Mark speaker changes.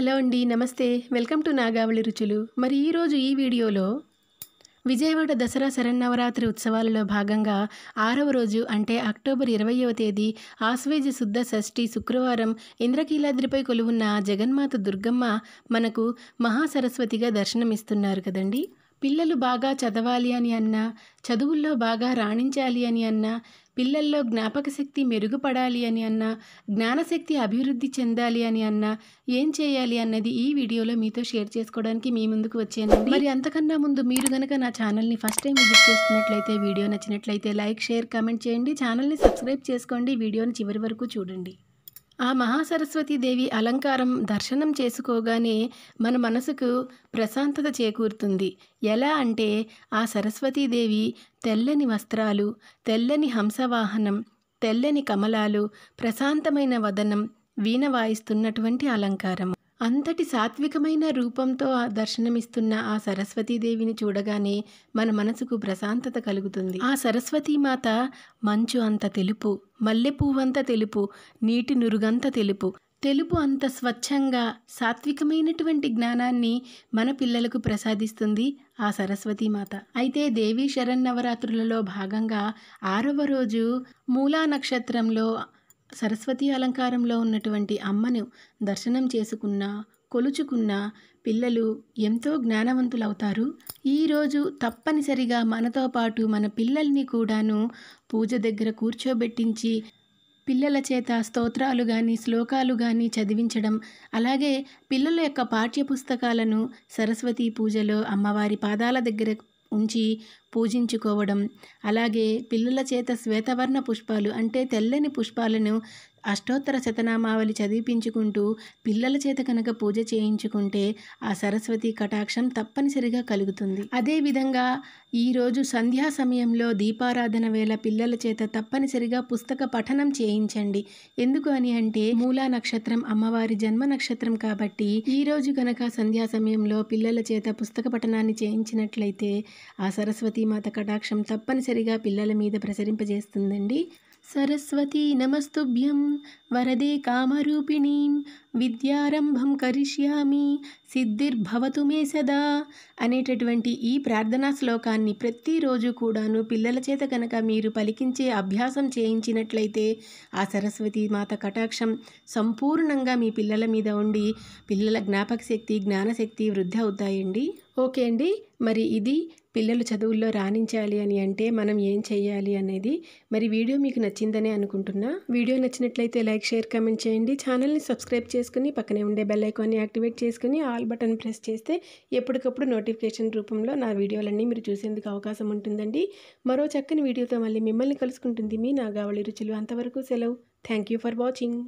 Speaker 1: hello అండి నమస్తే welcome to Nagavali రుచులు మరి ఈరోజు ఈ వీడియోలో విజయవాడ దసరా శరన్నవరాత్రి ఉత్సవాలలో భాగంగా ఆరవ రోజు అంటే అక్టోబర్ ఇరవయవ తేదీ ఆశ్వేజ శుద్ధ షష్ఠి శుక్రవారం ఇంద్రకీలాద్రిపై కొలువున్న జగన్మాత దుర్గమ్మ మనకు మహాసరస్వతిగా దర్శనమిస్తున్నారు కదండి పిల్లలు బాగా చదవాలి అని అన్నా చదువుల్లో బాగా రాణించాలి అని అన్నా పిల్లల్లో జ్ఞాపక శక్తి మెరుగుపడాలి అని అన్నా జ్ఞానశక్తి అభివృద్ధి చెందాలి అని అన్నా ఏం చేయాలి అన్నది ఈ వీడియోలో మీతో షేర్ చేసుకోవడానికి మీ ముందుకు వచ్చానండి మరి అంతకన్నా ముందు మీరు కనుక నా ఛానల్ని ఫస్ట్ టైం విజిట్ చేస్తున్నట్లయితే వీడియో నచ్చినట్లయితే లైక్ షేర్ కామెంట్ చేయండి ఛానల్ని సబ్స్క్రైబ్ చేసుకోండి వీడియోని చివరి వరకు చూడండి ఆ మహాసరస్వతీదేవి అలంకారం దర్శనం చేసుకోగానే మన మనసుకు ప్రశాంతత చేకూరుతుంది ఎలా అంటే ఆ సరస్వతీదేవి తెల్లని వస్త్రాలు తెల్లని హంసవాహనం తెల్లని కమలాలు ప్రశాంతమైన వదనం వీణ వాయిస్తున్నటువంటి అలంకారం అంతటి సాత్వికమైన రూపంతో దర్శనమిస్తున్న ఆ సరస్వతీదేవిని చూడగానే మన మనసుకు ప్రశాంతత కలుగుతుంది ఆ సరస్వతీమాత మంచు అంత తెలుపు మల్లెపూవంత తెలుపు నీటి నురుగంత తెలుపు తెలుపు అంత స్వచ్ఛంగా సాత్వికమైనటువంటి జ్ఞానాన్ని మన పిల్లలకు ప్రసాదిస్తుంది ఆ మాత అయితే దేవీ శరన్నవరాత్రులలో భాగంగా ఆరవ రోజు మూలా నక్షత్రంలో సరస్వతి అలంకారంలో ఉన్నటువంటి అమ్మను దర్శనం చేసుకున్న కొలుచుకున్న పిల్లలు ఎంతో జ్ఞానవంతులవుతారు ఈరోజు తప్పనిసరిగా మనతో పాటు మన పిల్లల్ని కూడాను పూజ దగ్గర కూర్చోబెట్టించి పిల్లల చేత స్తోత్రాలు కానీ శ్లోకాలు కానీ చదివించడం అలాగే పిల్లల యొక్క పాఠ్యపుస్తకాలను సరస్వతి పూజలో అమ్మవారి పాదాల దగ్గర ఉంచి పూజించుకోవడం అలాగే పిల్లుల చేత శ్వేతవర్ణ పుష్పాలు అంటే తెల్లని పుష్పాలను అష్టోత్తర శతనామావళి చదివిపించుకుంటూ పిల్లల చేత కనుక పూజ చేయించుకుంటే ఆ సరస్వతి కటాక్షం తప్పనిసరిగా కలుగుతుంది అదేవిధంగా ఈరోజు సంధ్యా సమయంలో దీపారాధన వేళ పిల్లల చేత తప్పనిసరిగా పుస్తక పఠనం చేయించండి ఎందుకు అని అంటే మూలా నక్షత్రం అమ్మవారి జన్మ నక్షత్రం కాబట్టి ఈరోజు కనుక సంధ్యా సమయంలో పిల్లల చేత పుస్తక పఠనాన్ని చేయించినట్లయితే ఆ సరస్వతి మాత కటాక్షం తప్పనిసరిగా పిల్లల మీద ప్రసరింపజేస్తుందండి సరస్వతీ నమస్తుభ్యం వరదే కామరూపిణీ విద్యారంభం కరిష్యామి సిద్ధిర్భవతు మే సదా అనేటటువంటి ఈ ప్రార్థనా శ్లోకాన్ని ప్రతిరోజు కూడాను పిల్లల చేత కనుక మీరు పలికించే అభ్యాసం చేయించినట్లయితే ఆ సరస్వతి మాత కటాక్షం సంపూర్ణంగా మీ పిల్లల మీద ఉండి పిల్లల జ్ఞాపక శక్తి జ్ఞానశక్తి వృద్ధి అవుతాయండి ఓకే అండి మరి ఇది పిల్లలు చదువుల్లో రాణించాలి అని అంటే మనం ఏం చేయాలి అనేది మరి వీడియో మీకు నచ్చిందనే అనుకుంటున్నా వీడియో నచ్చినట్లయితే లైక్ షేర్ కమెంట్ చేయండి ఛానల్ని సబ్స్క్రైబ్ చేసుకుని పక్కనే ఉండే బెల్ ఐకాన్ని యాక్టివేట్ చేసుకుని ఆల్ బటన్ ప్రెస్ చేస్తే ఎప్పటికప్పుడు నోటిఫికేషన్ రూపంలో నా వీడియోలన్నీ మీరు చూసేందుకు అవకాశం ఉంటుందండి మరో చక్కని వీడియోతో మళ్ళీ మిమ్మల్ని కలుసుకుంటుంది మీ నాగావళి రుచులు అంతవరకు సెలవు థ్యాంక్ ఫర్ వాచింగ్